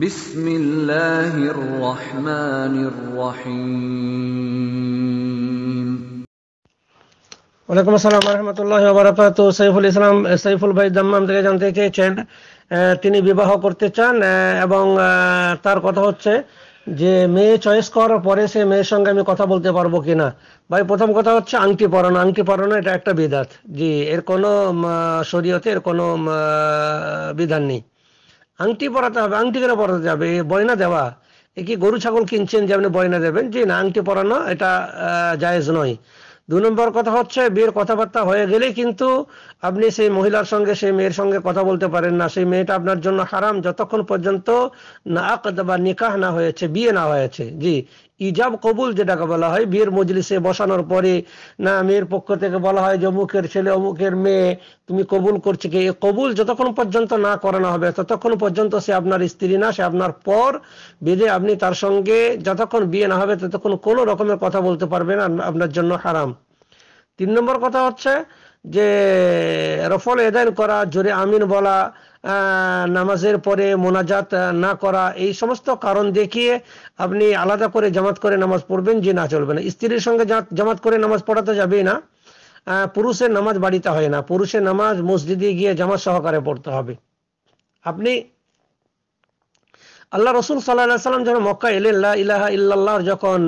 বিসমিল্লাহির রহমানির রহিম ওয়ালাইকুম আসসালাম রহমতুল্লাহ বারাকাত সাইফুল ইসলাম সাইফুল ভাই দাম্মাম থেকে জানতে চেয়েছেন তিনি বিবাহ করতে চান এবং তার কথা হচ্ছে যে মেয়ে চয়েস করার পরে সে মেয়ের সঙ্গে আমি কথা বলতে পারবো কিনা ভাই প্রথম কথা হচ্ছে আংটি পরানো আংটি পরানো এটা একটা বিধাত জি এর কোনো শরীয়তে এর কোনো বিধান নেই আংটি পরাতে হবে আংটি কেন পরাতে যাবে বয়না দেওয়া এ কি গরু ছাগল কিনছেন যে আপনি বয়না দেবেন যে না আংটি পরানো এটা জায়েজ নয় দু নম্বর কথা হচ্ছে বিয়ের কথাবার্তা হয়ে গেলে কিন্তু আপনি সেই মহিলার সঙ্গে সেই মেয়ের সঙ্গে কথা বলতে পারেন না সেই মেয়েটা আপনার জন্য হারাম যতক্ষণ পর্যন্ত না বা নিকাহ না হয়েছে বিয়ে না হয়েছে জি ইজাব কবুল যেটাকে বলা হয় বিয়ের মজলিসে বসানোর পরে না মেয়ের পক্ষ থেকে বলা হয় যে অমুকের ছেলে অমুকের মেয়ে তুমি কবুল করছে কি কবুল যতক্ষণ পর্যন্ত না করানো হবে ততক্ষণ পর্যন্ত সে আপনার স্ত্রী না সে আপনার পর বেঁধে আপনি তার সঙ্গে যতক্ষণ বিয়ে না হবে ততক্ষণ কোনো রকমের কথা বলতে পারবেন আপনার জন্য হারাম তিন নম্বর কথা হচ্ছে যে রফল এদায়ন করা জোরে আমিন বলা নামাজের পরে মোনাজাত না করা এই সমস্ত কারণ দেখিয়ে আপনি আলাদা করে জামাত করে নামাজ পড়বেন যে না চলবে না স্ত্রীর সঙ্গে জামাত করে নামাজ পড়াতে যাবেই না পুরুষের নামাজ বাড়িতে হয় না পুরুষের নামাজ মসজিদে গিয়ে জামাত সহকারে পড়তে হবে আপনি আল্লাহ রসুল সাল্লাহ সাল্লাম যখন মক্কা এলেন ইলাহা ইল্লাহ যখন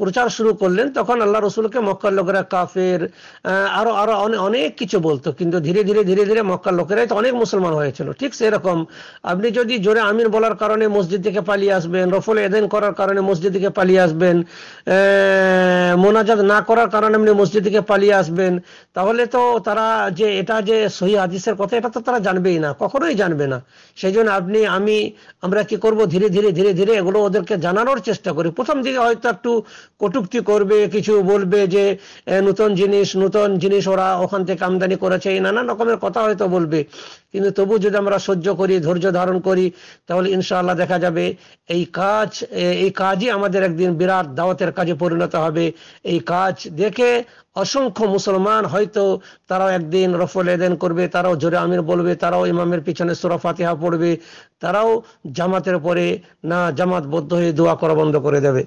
প্রচার শুরু করলেন তখন আল্লাহ রসুলকে মক্কার লোকেরা কাফের আরো আরো অনেক কিছু বলতো কিন্তু ধীরে ধীরে ধীরে ধীরে মক্কার লোকেরাই তো অনেক মুসলমান হয়েছিল ঠিক সেরকম আপনি যদি জোরে আমির বলার কারণে মসজিদ থেকে পালিয়ে আসবেন রফল এদেন করার কারণে মসজিদ থেকে পালিয়ে আসবেন মোনাজাত না করার কারণে আপনি মসজিদ থেকে পালিয়ে আসবেন তাহলে তো তারা যে এটা যে সহি হাদিসের কথা এটা তো তারা জানবেই না কখনোই জানবে না সেই জন্য আপনি আমি আমরা কি করব করব ধীরে ধীরে ধীরে ধীরে এগুলো ওদেরকে জানানোর চেষ্টা করি প্রথম দিকে হয়তো একটু কটুক্তি করবে কিছু বলবে যে নতুন জিনিস নতুন জিনিস ওরা ওখান থেকে আমদানি করেছে এই নানান রকমের কথা হয়তো বলবে কিন্তু তবু যদি আমরা সহ্য করি ধৈর্য ধারণ করি তাহলে ইনশাআল্লাহ দেখা যাবে এই কাজ এই কাজই আমাদের একদিন বিরাট দাওয়াতের কাজে পরিণত হবে এই কাজ দেখে অসংখ্য মুসলমান হয়তো তারাও একদিন রফল এদেন করবে তারাও জোরে আমির বলবে তারাও ইমামের পিছনে সুরা ফাতিহা পড়বে তারাও জামাতের পরে না জামাত বদ্ধ হয়ে দোয়া করা বন্ধ করে দেবে